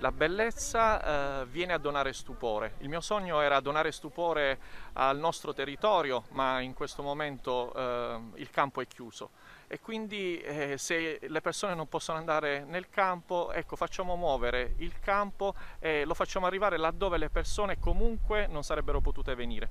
La bellezza eh, viene a donare stupore. Il mio sogno era donare stupore al nostro territorio, ma in questo momento eh, il campo è chiuso. E quindi eh, se le persone non possono andare nel campo, ecco, facciamo muovere il campo e lo facciamo arrivare laddove le persone comunque non sarebbero potute venire.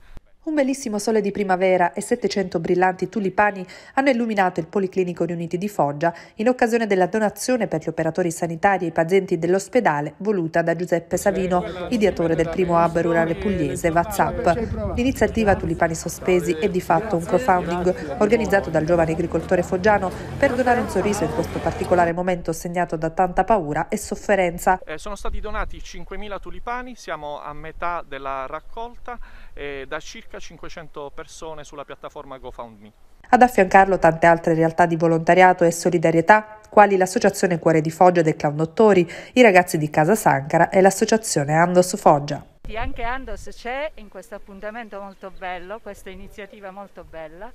Un bellissimo sole di primavera e 700 brillanti tulipani hanno illuminato il Policlinico Riuniti di Foggia in occasione della donazione per gli operatori sanitari e i pazienti dell'ospedale voluta da Giuseppe Savino, ideatore del primo hub rurale pugliese WhatsApp. L'iniziativa Tulipani Sospesi è di fatto un crowdfunding organizzato dal giovane agricoltore foggiano per donare un sorriso in questo particolare momento segnato da tanta paura e sofferenza. Eh, sono stati donati 5.000 tulipani, siamo a metà della raccolta eh, da circa circa 500 persone sulla piattaforma GoFundMe. Ad affiancarlo tante altre realtà di volontariato e solidarietà, quali l'Associazione Cuore di Foggia dei Clown Dottori, i ragazzi di Casa Sancara e l'Associazione Andos Foggia. Anche Andos c'è in questo appuntamento molto bello, questa iniziativa molto bella.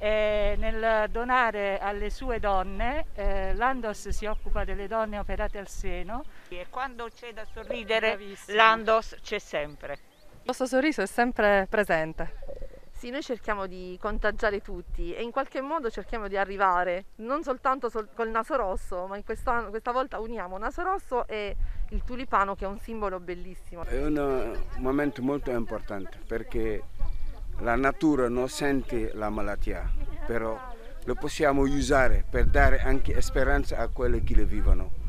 nel donare alle sue donne, eh, l'Andos si occupa delle donne operate al seno. E quando c'è da sorridere, l'Andos c'è sempre. Il vostro sorriso è sempre presente. Sì, noi cerchiamo di contagiare tutti e in qualche modo cerchiamo di arrivare non soltanto sol- col naso rosso, ma questa, questa volta uniamo naso rosso e il tulipano che è un simbolo bellissimo. È un eh, momento molto importante perché la natura non sente la malattia, però lo possiamo usare per dare anche speranza a quelli che le vivono.